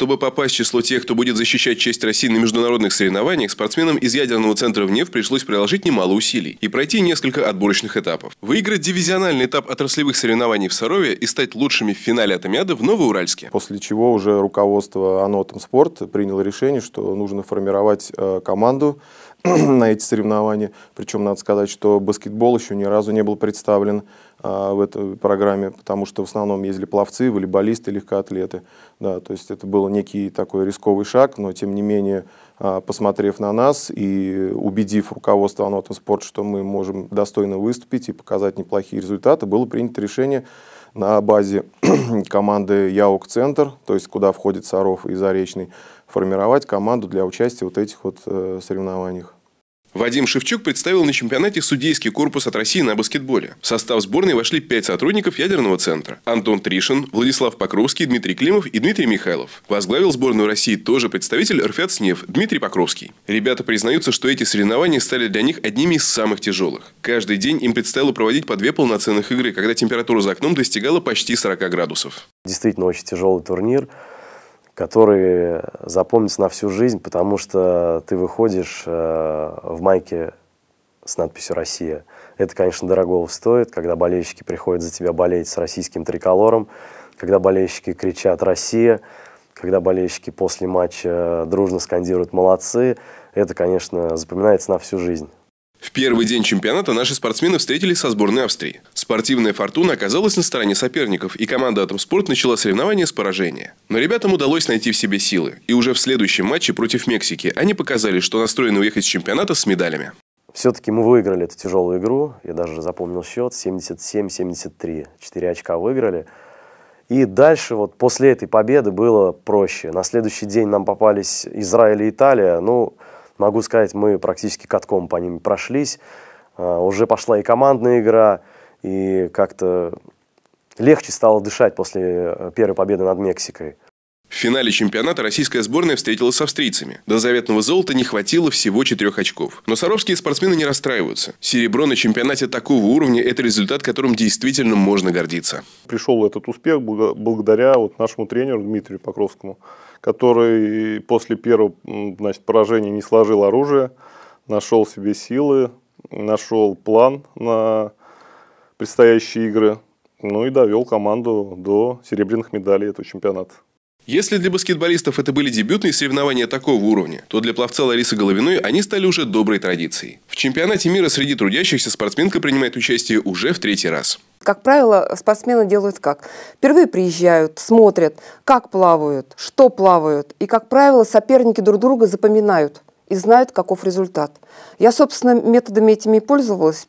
Чтобы попасть в число тех, кто будет защищать честь России на международных соревнованиях, спортсменам из ядерного центра в ВНЕВ пришлось приложить немало усилий и пройти несколько отборочных этапов. Выиграть дивизиональный этап отраслевых соревнований в Сарове и стать лучшими в финале Атомиады в Новоуральске. После чего уже руководство «Анотом Спорт» приняло решение, что нужно формировать э, команду на эти соревнования. Причем надо сказать, что баскетбол еще ни разу не был представлен а, в этой программе, потому что в основном ездили пловцы, волейболисты, легкоатлеты. Да, то есть это был некий такой рисковый шаг, но тем не менее, а, посмотрев на нас и убедив руководство Анотом Спорт, что мы можем достойно выступить и показать неплохие результаты, было принято решение на базе команды Яук-центр, то есть куда входит Саров и Заречный, формировать команду для участия вот этих вот э, соревнованиях. Вадим Шевчук представил на чемпионате судейский корпус от России на баскетболе. В состав сборной вошли пять сотрудников ядерного центра. Антон Тришин, Владислав Покровский, Дмитрий Климов и Дмитрий Михайлов. Возглавил сборную России тоже представитель РФЯТ СНЕВ Дмитрий Покровский. Ребята признаются, что эти соревнования стали для них одними из самых тяжелых. Каждый день им предстояло проводить по две полноценных игры, когда температура за окном достигала почти 40 градусов. Действительно очень тяжелый турнир которые запомнится на всю жизнь, потому что ты выходишь э, в майке с надписью «Россия». Это, конечно, дорого стоит, когда болельщики приходят за тебя болеть с российским триколором, когда болельщики кричат «Россия», когда болельщики после матча дружно скандируют «Молодцы», это, конечно, запоминается на всю жизнь. В первый день чемпионата наши спортсмены встретились со сборной Австрии. Спортивная фортуна оказалась на стороне соперников, и команда «Атомспорт» начала соревнования с поражения. Но ребятам удалось найти в себе силы. И уже в следующем матче против Мексики они показали, что настроены уехать с чемпионата с медалями. Все-таки мы выиграли эту тяжелую игру. Я даже запомнил счет 77-73. 4 очка выиграли. И дальше, вот после этой победы было проще. На следующий день нам попались Израиль и Италия. Ну, но Могу сказать, мы практически катком по ним прошлись. А, уже пошла и командная игра, и как-то легче стало дышать после э, первой победы над Мексикой. В финале чемпионата российская сборная встретилась с австрийцами. До заветного золота не хватило всего четырех очков. Но саровские спортсмены не расстраиваются. Серебро на чемпионате такого уровня – это результат, которым действительно можно гордиться. Пришел этот успех благодаря вот нашему тренеру Дмитрию Покровскому который после первого значит, поражения не сложил оружие, нашел себе силы, нашел план на предстоящие игры, ну и довел команду до серебряных медалей этого чемпионата. Если для баскетболистов это были дебютные соревнования такого уровня, то для пловца Ларисы Головиной они стали уже доброй традицией. В чемпионате мира среди трудящихся спортсменка принимает участие уже в третий раз. Как правило, спортсмены делают как? Впервые приезжают, смотрят, как плавают, что плавают. И, как правило, соперники друг друга запоминают и знают, каков результат. Я, собственно, методами этими и пользовалась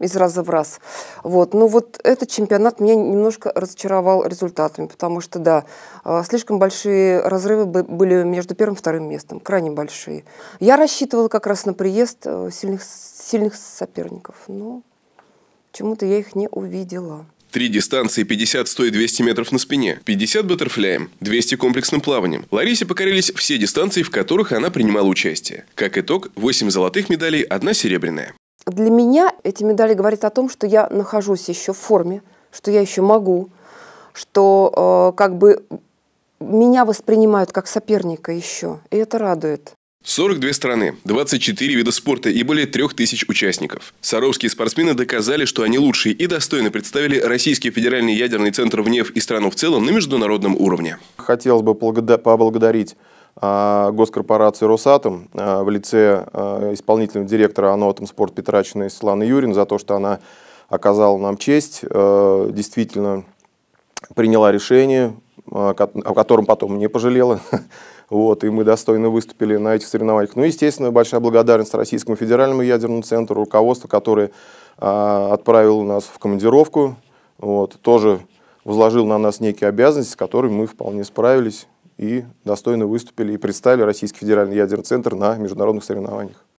из раза в раз. Вот. Но ну вот этот чемпионат меня немножко разочаровал результатами, потому что, да, э, слишком большие разрывы были между первым и вторым местом, крайне большие. Я рассчитывала как раз на приезд э, сильных, сильных соперников, но Почему-то я их не увидела. Три дистанции 50, 100 и 200 метров на спине, 50 баттерфляем, 200 комплексным плаванием. Ларисе покорились все дистанции, в которых она принимала участие. Как итог, 8 золотых медалей, одна серебряная. Для меня эти медали говорят о том, что я нахожусь еще в форме, что я еще могу, что э, как бы меня воспринимают как соперника еще, и это радует. 42 страны, 24 вида спорта и более 3000 участников. Саровские спортсмены доказали, что они лучшие и достойно представили Российский федеральный ядерный центр ВНЕФ и страну в целом на международном уровне. Хотелось бы поблагодарить а, госкорпорацию «Росатом» а, в лице а, исполнительного директора Спорт «Атомспорт» и Светланы Юрин за то, что она оказала нам честь, действительно приняла решение, о котором потом не пожалела, вот, и мы достойно выступили на этих соревнованиях. Ну, естественно, большая благодарность Российскому федеральному ядерному центру, руководству, которое э, отправило нас в командировку, вот, тоже возложил на нас некие обязанности, с которыми мы вполне справились и достойно выступили и представили Российский федеральный ядерный центр на международных соревнованиях.